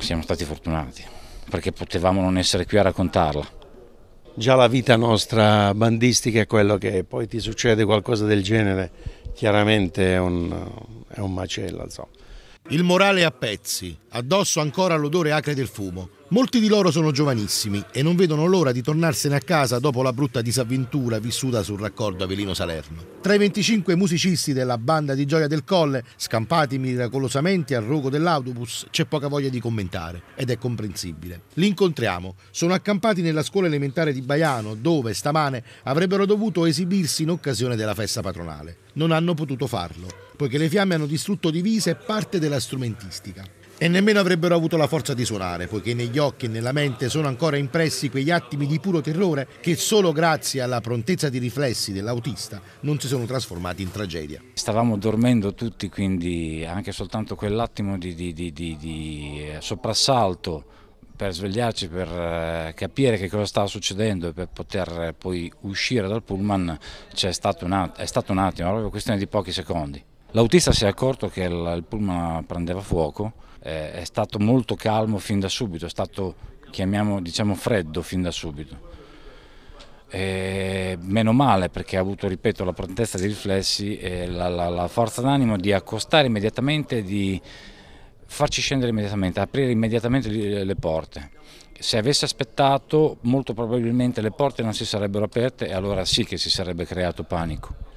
siamo stati fortunati perché potevamo non essere qui a raccontarla. Già la vita nostra bandistica è quello che poi ti succede qualcosa del genere, chiaramente è un, è un macello. Insomma. Il morale è a pezzi, addosso ancora l'odore acre del fumo. Molti di loro sono giovanissimi e non vedono l'ora di tornarsene a casa dopo la brutta disavventura vissuta sul raccordo Avelino-Salerno. Tra i 25 musicisti della banda di Gioia del Colle, scampati miracolosamente al rogo dell'autobus, c'è poca voglia di commentare ed è comprensibile. Li incontriamo, sono accampati nella scuola elementare di Baiano dove stamane avrebbero dovuto esibirsi in occasione della festa patronale. Non hanno potuto farlo poiché le fiamme hanno distrutto divise e parte della strumentistica. E nemmeno avrebbero avuto la forza di suonare, poiché negli occhi e nella mente sono ancora impressi quegli attimi di puro terrore che solo grazie alla prontezza di riflessi dell'autista non si sono trasformati in tragedia. Stavamo dormendo tutti, quindi anche soltanto quell'attimo di, di, di, di eh, soprassalto per svegliarci, per eh, capire che cosa stava succedendo e per poter eh, poi uscire dal pullman è stato, un attimo, è stata un attimo, è proprio questione di pochi secondi. L'autista si è accorto che il pullman prendeva fuoco, è stato molto calmo fin da subito, è stato, chiamiamo, diciamo, freddo fin da subito. E meno male perché ha avuto, ripeto, la prontezza dei riflessi e la, la, la forza d'animo di accostare immediatamente, di farci scendere immediatamente, aprire immediatamente le porte. Se avesse aspettato, molto probabilmente le porte non si sarebbero aperte e allora sì che si sarebbe creato panico.